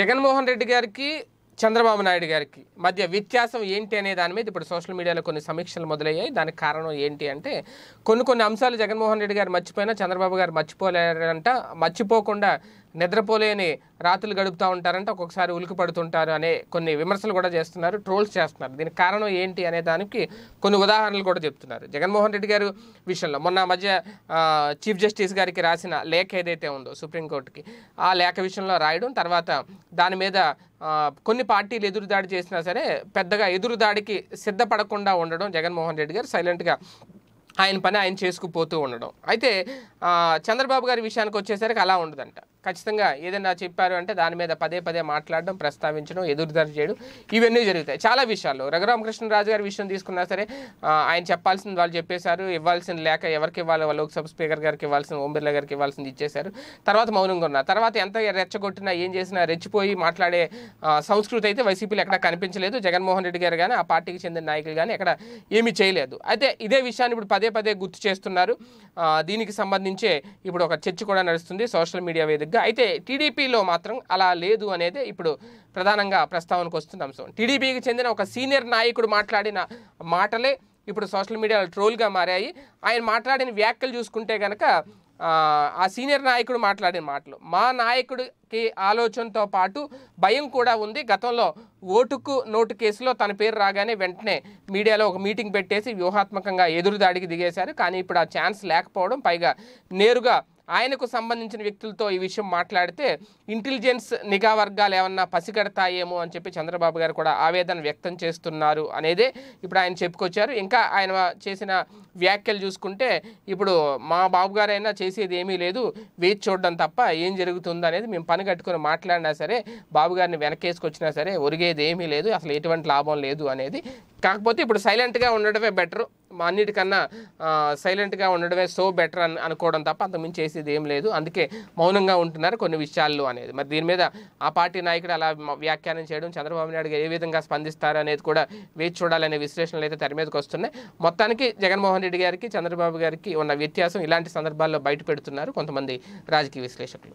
జగన్మోహన్ రెడ్డి గారికి చంద్రబాబు నాయుడు గారికి మధ్య వ్యత్యాసం ఏంటి అనే దాని మీద ఇప్పుడు సోషల్ మీడియాలో కొన్ని సమీక్షలు మొదలయ్యాయి దానికి కారణం ఏంటి అంటే కొన్ని కొన్ని అంశాలు జగన్మోహన్ రెడ్డి గారు మర్చిపోయినా చంద్రబాబు గారు మర్చిపోలేరంట మర్చిపోకుండా నిద్రపోలేని రాత్రులు గడుపుతూ ఉంటారంటే ఒక్కొక్కసారి ఉలికి పడుతుంటారు అనే కొన్ని విమర్శలు కూడా చేస్తున్నారు ట్రోల్స్ చేస్తున్నారు దీనికి కారణం ఏంటి అనే దానికి కొన్ని ఉదాహరణలు కూడా చెప్తున్నారు జగన్మోహన్ రెడ్డి గారు విషయంలో మొన్న మధ్య చీఫ్ జస్టిస్ గారికి రాసిన లేఖ ఏదైతే ఉందో సుప్రీంకోర్టుకి ఆ లేఖ విషయంలో రాయడం తర్వాత దాని మీద కొన్ని పార్టీలు ఎదురుదాడి చేసినా సరే పెద్దగా ఎదురుదాడికి సిద్ధపడకుండా ఉండడం జగన్మోహన్ రెడ్డి గారు సైలెంట్గా ఆయన పని ఆయన చేసుకుపోతూ ఉండడం అయితే చంద్రబాబు గారి విషయానికి వచ్చేసరికి అలా ఉండదంట ఖచ్చితంగా ఏదైనా చెప్పారు అంటే దాని మీద పదే పదే మాట్లాడడం ప్రస్తావించడం ఎదురుదారు చేయడం ఇవన్నీ జరుగుతాయి చాలా విషయాలు రఘురామకృష్ణరాజు గారి విషయం తీసుకున్నా సరే ఆయన చెప్పాల్సింది వాళ్ళు చెప్పేశారు ఇవ్వాల్సింది లేక ఎవరికి ఇవ్వాలి లోక్సభ స్పీకర్ గారికి ఇవ్వాల్సిన ఓం బిర్లా గారికి ఇవ్వాల్సింది ఇచ్చేశారు తర్వాత మౌనంగా ఉన్న తర్వాత ఎంత రెచ్చగొట్టినా ఏం చేసినా రెచ్చిపోయి మాట్లాడే సంస్కృతి అయితే వైసీపీలు ఎక్కడ కనిపించలేదు జగన్మోహన్ రెడ్డి గారు కానీ ఆ పార్టీకి చెందిన నాయకులు కానీ ఎక్కడ ఏమీ చేయలేదు అయితే ఇదే విషయాన్ని ఇప్పుడు పదే పదే గుర్తు చేస్తున్నారు దీనికి సంబంధించే ఇప్పుడు ఒక చర్చ కూడా నడుస్తుంది సోషల్ మీడియా వేదిక అయితే టీడీపీలో మాత్రం అలా లేదు అనేది ఇప్పుడు ప్రధానంగా ప్రస్తావనకు వస్తున్న అంశం టీడీపీకి చెందిన ఒక సీనియర్ నాయకుడు మాట్లాడిన మాటలే ఇప్పుడు సోషల్ మీడియాలో ట్రోల్గా మారాయి ఆయన మాట్లాడిన వ్యాఖ్యలు చూసుకుంటే కనుక ఆ సీనియర్ నాయకుడు మాట్లాడిన మాటలు మా నాయకుడికి ఆలోచనతో పాటు భయం కూడా ఉంది గతంలో ఓటుకు నోటు కేసులో తన పేరు రాగానే వెంటనే మీడియాలో ఒక మీటింగ్ పెట్టేసి వ్యూహాత్మకంగా ఎదురుదాడికి దిగేశారు కానీ ఇప్పుడు ఆ ఛాన్స్ లేకపోవడం పైగా నేరుగా ఆయనకు సంబంధించిన వ్యక్తులతో ఈ విషయం మాట్లాడితే ఇంటెలిజెన్స్ నిఘా వర్గాలు ఏమన్నా పసిగడతాయేమో అని చెప్పి చంద్రబాబు గారు కూడా ఆవేదన వ్యక్తం చేస్తున్నారు అనేదే ఇప్పుడు ఆయన చెప్పుకొచ్చారు ఇంకా ఆయన చేసిన వ్యాఖ్యలు చూసుకుంటే ఇప్పుడు మా బాబు గారైనా చేసేది ఏమీ లేదు వేచి చూడడం తప్ప ఏం జరుగుతుంది అనేది మేము పని కట్టుకుని మాట్లాడినా సరే బాబుగారిని వెనకేసుకొచ్చినా సరే ఒరిగేది ఏమీ లేదు అసలు ఎటువంటి లాభం లేదు అనేది కాకపోతే ఇప్పుడు సైలెంట్గా ఉండడమే బెటర్ అన్నిటికన్నా సైలెంట్గా ఉండడమే సో బెటర్ అని అనుకోవడం తప్ప అంతకుమించి చేసేది ఏం లేదు అందుకే మౌనంగా ఉంటున్నారు కొన్ని విషయాలు అనేది మరి దీని మీద ఆ పార్టీ నాయకుడు అలా వ్యాఖ్యానం చేయడం చంద్రబాబు నాయుడు ఏ విధంగా స్పందిస్తారు అనేది కూడా వేచి చూడాలనే విశ్లేషణలు అయితే తెర మీదకి వస్తున్నాయి మొత్తానికి జగన్మోహన్ రెడ్డి గారికి చంద్రబాబు గారికి ఉన్న వ్యత్యాసం ఇలాంటి సందర్భాల్లో బయట పెడుతున్నారు కొంతమంది రాజకీయ విశ్లేషకులు